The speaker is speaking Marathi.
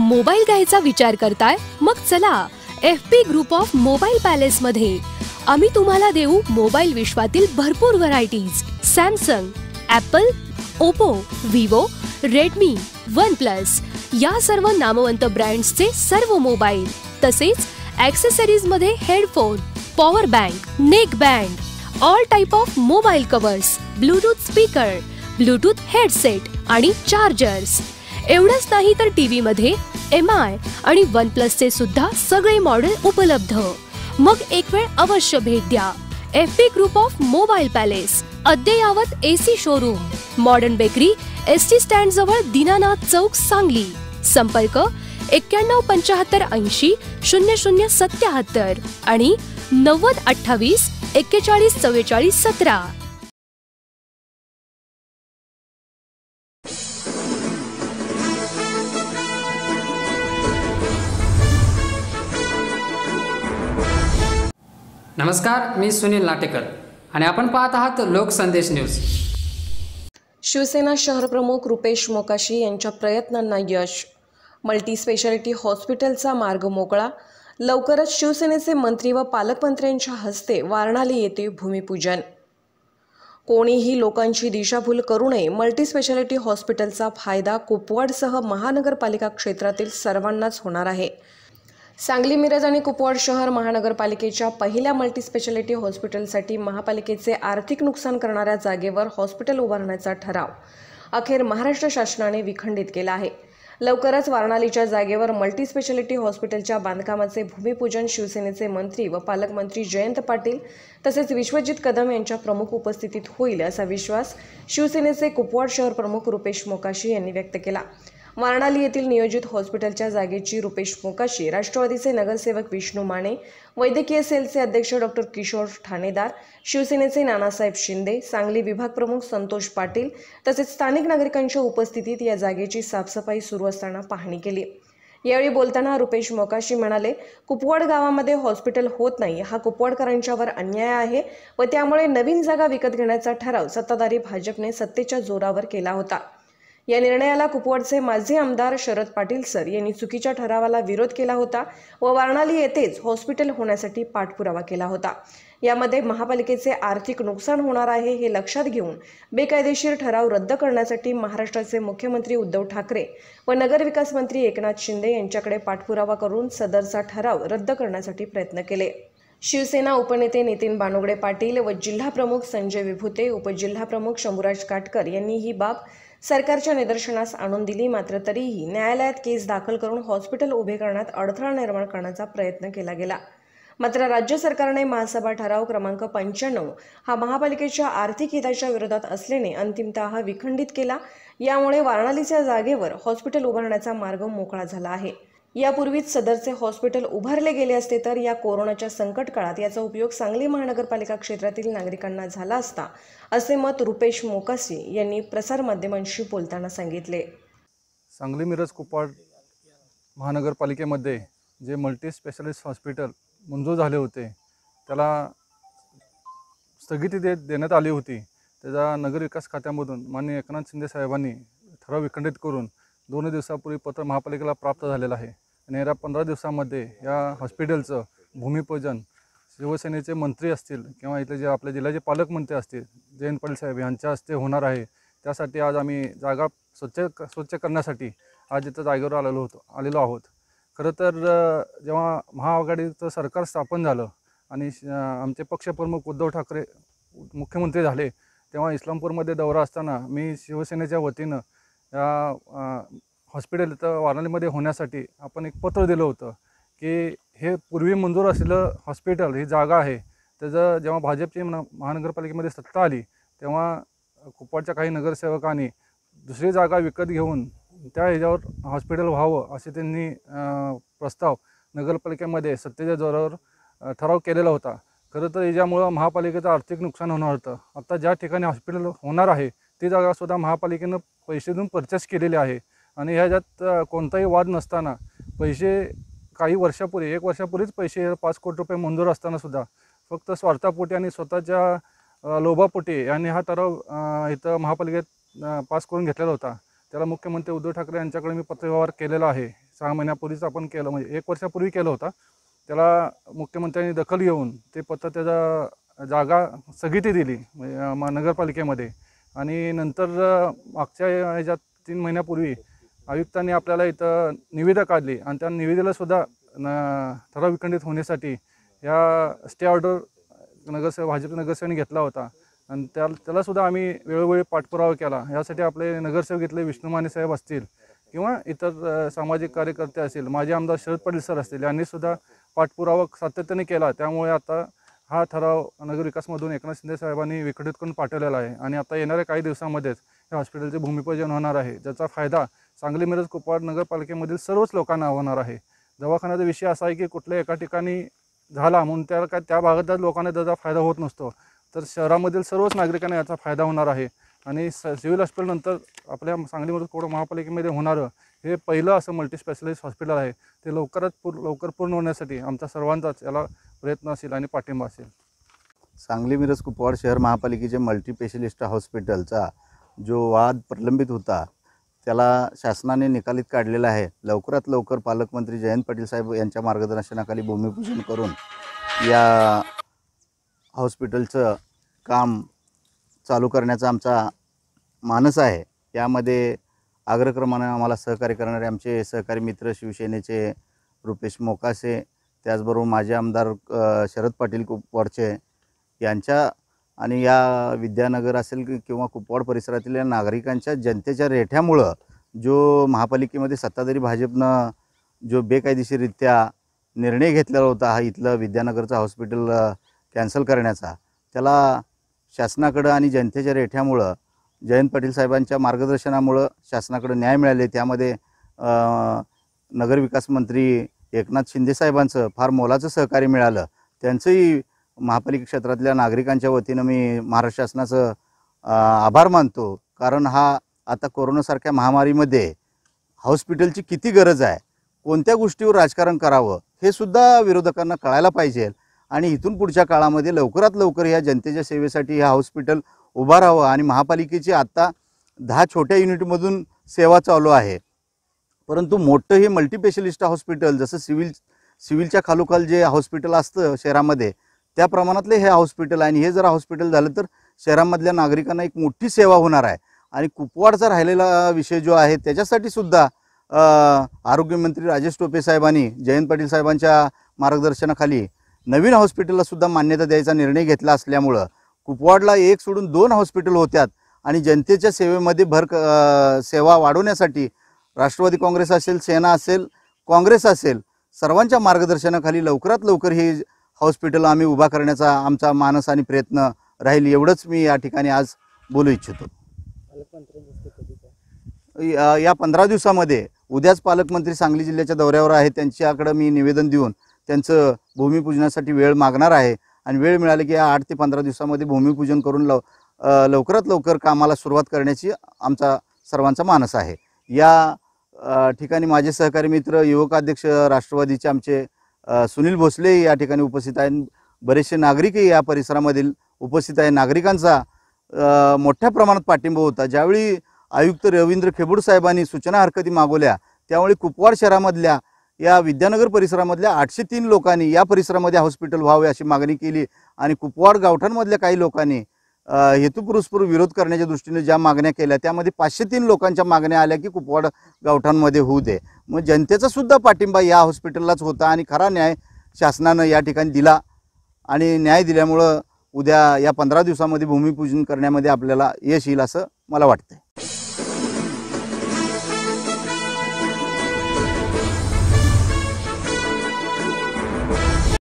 मोबाईल घ्यायचा विचार करताय मग चला F P group of mobile palace मध्ये आम्ही तुम्हाला देऊ मोबाईल विश्वातील भरपूर varieties Samsung Apple Oppo Vivo Redmi OnePlus या सर्व नामवंत ब्रँड्सचे सर्व मोबाईल तसेच ऍक्सेसरीज मध्ये headphone power bank neck band all type of mobile covers Bluetooth speaker Bluetooth headset आणि चार्जर्स एवढंच नाही तर टी व्हीमध्ये एम आय आणि वन चे सुद्धा सगळे मॉडेल उपलब्ध मग एक वेळ अवश्य भेट द्या F P group of mobile palace अद्ययावत AC showroom modern bakery S T stand जवळ दीनानाथ चौक सांगली संपर्क एक्क्याण्णव पंचाहत्तर ऐंशी शून्य शून्य सत्याहत्तर आणि नव्वद अठ्ठावीस एक्केचाळीस चव्वेचाळीस सतरा नमस्कार मी सुनील नाटेकर आणि आपण पाहत आहात लोकसंदेश न्यूज शिवसेना शहरप्रमुख रुपेश मोकाशी यांच्या प्रयत्नांना यश मल्टी स्पेशालिटी हॉस्पिटलचा मार्ग मोकळा लवकरच शिवसेनेचे मंत्री व पालकमंत्र्यांच्या हस्ते वारणाली येथे भूमिपूजन कोणीही लोकांची दिशाभूल करू नये मल्टी स्पेशालिटी हॉस्पिटलचा फायदा कुपवाडसह महानगरपालिका क्षेत्रातील सर्वांनाच होणार आहे सांगली मिरज आणि कुपवाड शहर महानगरपालिकेच्या पहिल्या मल्टीस्पेशालिटी हॉस्पिटलसाठी महापालिकेचे आर्थिक नुकसान करणाऱ्या जागेवर हॉस्पिटल उभारण्याचा ठराव अखेर महाराष्ट्र शासनाने विखंडित केला आहे लवकरच वारणालीच्या जागेवर मल्टीस्पेशालिटी हॉस्पिटलच्या बांधकामाचे भूमिपूजन शिवसेनेचे मंत्री व पालकमंत्री जयंत पाटील तसेच विश्वजित कदम यांच्या प्रमुख उपस्थितीत होईल असा विश्वास शिवसेनेचे कुपवाड शहर प्रमुख रुपेश मोकाशी यांनी व्यक्त केला मारणाली येथील नियोजित हॉस्पिटलच्या जागेची रुपेश मोकाशी राष्ट्रवादीचे नगरसेवक विष्णू माने वैद्यकीय सेलचे अध्यक्ष डॉक्टर किशोर ठाणेदार शिवसेनेचे नानासाहेब शिंदे सांगली विभाग प्रमुख संतोष पाटील तसेच स्थानिक नागरिकांच्या उपस्थितीत या जागेची साफसफाई सुरू असताना पाहणी केली यावेळी बोलताना रुपेश मोकाशी म्हणाले कुपवाड गावामध्ये हॉस्पिटल होत नाही हा कुपवाडकरांच्यावर अन्याय आहे व त्यामुळे नवीन जागा विकत घेण्याचा ठराव सत्ताधारी भाजपने सत्तेच्या जोरावर केला होता या निर्णयाला कुपवाडचे माजी आमदार शरद पाटील सर यांनी चुकीच्या ठरावाला विरोध केला होता व वारणाली येथेच हॉस्पिटल होण्यासाठी पाठपुरावा केला होता यामध्ये महापालिकेचे आर्थिक नुकसान होणार आहे हे लक्षात घेऊन बेकायदेशीर ठराव रद्द करण्यासाठी महाराष्ट्राचे मुख्यमंत्री उद्धव ठाकरे व नगरविकास मंत्री एकनाथ शिंदे यांच्याकडे पाठपुरावा करून सदरचा ठराव रद्द करण्यासाठी प्रयत्न केले शिवसेना उपनेते नितीन बानोगडे पाटील व जिल्हाप्रमुख संजय विभुते उपजिल्हाप्रमुख शंभूराज काटकर यांनी ही बाब सरकारच्या निदर्शनास आणून दिली मात्र तरीही न्यायालयात केस दाखल करून हॉस्पिटल उभे करण्यात अडथळा निर्माण करण्याचा प्रयत्न केला गेला मात्र राज्य सरकारने महासभा ठराव क्रमांक पंच्याण्णव हा महापालिकेच्या आर्थिक हिताच्या विरोधात असल्याने अंतिमत विखंडित केला यामुळे वारणालीच्या जागेवर हॉस्पिटल उभारण्याचा मार्ग मोकळा झाला आहे यापूर्वीच सदरचे हॉस्पिटल उभारले गेले असते तर या कोरोनाच्या संकट काळात याचा उपयोग सांगली महानगरपालिका क्षेत्रातील नागरिकांना झाला असता असे मत रुपेश मोकासी यांनी प्रसारमाध्यमांशी बोलताना सांगितले सांगली मिरज कुपाड महानगरपालिकेमध्ये जे मल्टी स्पेशालिस्ट हॉस्पिटल मंजूर झाले होते त्याला स्थगिती दे देण्यात आली होती त्याचा नगरविकास खात्यामधून मान्य एकनाथ शिंदे साहेबांनी ठराव विखंडित करून दोन दिवसापूर्वी पत्र महापालिकेला प्राप्त झालेलं आहे आणि या पंधरा दिवसामध्ये या हॉस्पिटलचं भूमिपूजन शिवसेनेचे मंत्री असतील किंवा इथले जे आपल्या जिल्ह्याचे पालकमंत्री असतील जयंत पाटील साहेब यांच्या हस्ते होणार आहे त्यासाठी आज आम्ही जागा स्वच्छ स्वच्छ करण्यासाठी आज इथं जागेवर आलेलो होतो आलेलो आहोत खरं तर जेव्हा महाआघाडीचं सरकार स्थापन झालं आणि आमचे पक्षप्रमुख उद्धव ठाकरे मुख्यमंत्री झाले तेव्हा इस्लामपूरमध्ये दौरा असताना मी शिवसेनेच्या वतीनं या हॉस्पिटल इथं वारणीमध्ये होण्यासाठी आपण एक पत्र दिलं होतं की हे पूर्वी मंजूर असलेलं हॉस्पिटल ही जागा आहे त्याचं जेव्हा भाजपची महानगरपालिकेमध्ये सत्ता आली तेव्हा कुपवाडच्या काही नगरसेवकांनी दुसरी जागा विकत घेऊन त्या ह्याच्यावर हॉस्पिटल व्हावं असे त्यांनी प्रस्ताव नगरपालिकेमध्ये सत्तेच्या जोरावर ठराव केलेला होता खरं तर याच्यामुळं महापालिकेचं आर्थिक नुकसान होणार होतं आता ज्या ठिकाणी हॉस्पिटल होणार आहे ती जागा महापालिकेनं पैसे देऊन परचेस केलेली आहे आणि ह्याच्यात कोणताही वाद नसताना पैसे काही वर्षापूर्वी एक वर्षापूर्वीच पैसे पाच कोटी रुपये मंजूर असताना सुद्धा फक्त स्वार्थापोटी आणि स्वतःच्या लोभापोटी यांनी हा तराव इथं महापालिकेत पास करून घेतलेला होता त्याला मुख्यमंत्री उद्धव ठाकरे यांच्याकडे मी पत्रव्यवहार केलेला आहे सहा महिन्यापूर्वीच आपण केलं म्हणजे एक वर्षापूर्वी केलं होता त्याला मुख्यमंत्र्यांनी दखल घेऊन ते पत्र त्याचा जागा स्थगिती दिली म्हणजे नगरपालिकेमध्ये आणि नंतर मागच्या ह्याच्यात तीन महिन्यापूर्वी आयुक्तांनी आपल्याला इथं निविदा काढली आणि त्या निविदेलासुद्धा न ठराव विखंडित होण्यासाठी या स्टे ऑर्डर नगरसे भाजप नगरसेवकांनी घेतला होता आणि त्या त्यालासुद्धा आम्ही वेळोवेळी पाठपुरावा केला यासाठी आपले नगरसेवक इथले विष्णुमाने साहेब असतील किंवा इतर सामाजिक कार्यकर्ते असतील माझे आमदार शरद पाटील सर असतील यांनीसुद्धा पाठपुरावा सातत्याने केला त्यामुळे आता हा ठराव नगरविकासमधून एकनाथ शिंदे साहेबांनी विकटित करून पाठवलेला आहे आणि आता येणाऱ्या काही दिवसांमध्येच हे हॉस्पिटलचे भूमिपूजन होणार आहे ज्याचा फायदा सांगली मिरज कुपवाड नगरपालिकेमधील सर्वच लोकांना होणार आहे दवाखान्याचा विषय असा आहे की कुठल्या एका ठिकाणी झाला म्हणून त्या काय त्या भागातल्या लोकांना त्याचा फायदा होत नसतो तर शहरामधील सर्वच नागरिकांना याचा फायदा होणार आहे आणि स सिव्हिल हॉस्पिटलनंतर आपल्या सांगली मिरज महापालिकेमध्ये होणारं हे पहिलं असं मल्टीस्पेशलिस्ट हॉस्पिटल आहे ते लवकरच पूर लवकर पूर्ण होण्यासाठी आमचा सर्वांचाच याला प्रयत्न असेल आणि पाठिंबा असेल सांगली मिरज कुपवाड शहर महापालिकेचे मल्टी हॉस्पिटलचा जो वाद प्रलंबित होता त्याला शासनाने निकालीत काढलेला आहे लवकरात लवकर पालकमंत्री जयंत पाटील साहेब यांच्या मार्गदर्शनाखाली भूमिपूजन करून या हॉस्पिटलचं काम चालू करण्याचा आमचा मानस आहे यामध्ये आग्रक्रमाने आम्हाला सहकार्य करणारे आमचे सहकारी मित्र शिवसेनेचे रुपेश मोकासे त्याचबरोबर माझे आमदार शरद पाटील कुपवाडचे यांच्या आणि या विद्यानगर असेल किंवा कुपवाड परिसरातील या नागरिकांच्या जनतेच्या रेठ्यामुळं जो महापालिकेमध्ये सत्ताधारी भाजपनं जो बेकायदेशीररित्या निर्णय घेतलेला होता हा इथलं विद्यानगरचं हॉस्पिटल कॅन्सल करण्याचा त्याला शासनाकडं आणि जनतेच्या रेठ्यामुळं जयंत पाटील साहेबांच्या मार्गदर्शनामुळं शासनाकडं न्याय मिळाले त्यामध्ये नगरविकास मंत्री एकनाथ शिंदेसाहेबांचं फार मोलाचं सहकार्य मिळालं त्यांचंही महापालिका क्षेत्रातल्या नागरिकांच्या वतीनं मी महाराष्ट्र शासनाचं आभार मानतो कारण हा आता कोरोनासारख्या महामारीमध्ये हॉस्पिटलची किती गरज आहे कोणत्या गोष्टीवर राजकारण करावं हे सुद्धा विरोधकांना कळायला पाहिजे आणि इथून पुढच्या काळामध्ये लवकरात लवकर या जनतेच्या सेवेसाठी हे हॉस्पिटल उभं राहावं आणि महापालिकेची आत्ता दहा छोट्या युनिटमधून सेवा चालू आहे परंतु मोठं हे मल्टीपेशलिस्ट हॉस्पिटल जसं सिव्हिल सिव्हिलच्या खालोखाल जे हॉस्पिटल असतं शहरामध्ये त्या प्रमाणातले हे हॉस्पिटल आणि हे जर हॉस्पिटल झालं तर शहरामधल्या नागरिकांना एक मोठी सेवा होणार आहे आणि कुपवाडचा राहिलेला विषय जो आहे त्याच्यासाठी सुद्धा आरोग्यमंत्री राजेश टोपे साहेबांनी जयंत पाटील साहेबांच्या मार्गदर्शनाखाली नवीन हॉस्पिटलला सुद्धा मान्यता द्यायचा निर्णय घेतला असल्यामुळं कुपवाडला एक सोडून दोन हॉस्पिटल होत्यात आणि जनतेच्या सेवेमध्ये भर सेवा वाढवण्यासाठी राष्ट्रवादी काँग्रेस असेल सेना असेल काँग्रेस असेल सर्वांच्या मार्गदर्शनाखाली लवकरात लवकर ही हॉस्पिटल आम्ही उभा करण्याचा आमचा मानस आणि प्रयत्न राहील एवढंच मी या ठिकाणी आज बोलू इच्छितो या पंधरा दिवसामध्ये उद्याच पालकमंत्री सांगली जिल्ह्याच्या दौऱ्यावर आहे त्यांच्याकडं मी निवेदन देऊन त्यांचं भूमिपूजनासाठी वेळ मागणार आहे आणि वेळ मिळाली की या आठ ते पंधरा दिवसामध्ये भूमिपूजन करून लव लवकरात लवकर कामाला सुरुवात करण्याची आमचा सर्वांचा मानस आहे या ठिकाणी माझे सहकारी मित्र युवकाध्यक्ष राष्ट्रवादीचे आमचे सुनील भोसले या ठिकाणी उपस्थित आहेत बरेचसे नागरिकही या परिसरामधील उपस्थित आहे नागरिकांचा मोठ्या प्रमाणात पाठिंबा होता ज्यावेळी आयुक्त रवींद्र खेबूड साहेबांनी सूचना हरकती मागवल्या त्यावेळी कुपवाड शहरामधल्या या विद्यानगर परिसरामधल्या आठशे तीन लोकांनी या परिसरामध्ये हॉस्पिटल व्हावे अशी मागणी केली आणि कुपवाड गावठांमधल्या काही लोकांनी हेतुपुरस्पूर विरोध करण्याच्या दृष्टीने ज्या मागण्या केल्या त्यामध्ये पाचशे तीन लोकांच्या मागण्या आल्या की कुपवाड गावठांमध्ये होऊ दे मग जनतेचा सुद्धा पाठिंबा या हॉस्पिटललाच होता आणि खरा न्याय शासनानं या ठिकाणी दिला आणि न्याय दिल्यामुळं उद्या या पंधरा दिवसामध्ये भूमिपूजन करण्यामध्ये आपल्याला यश येईल असं मला वाटतं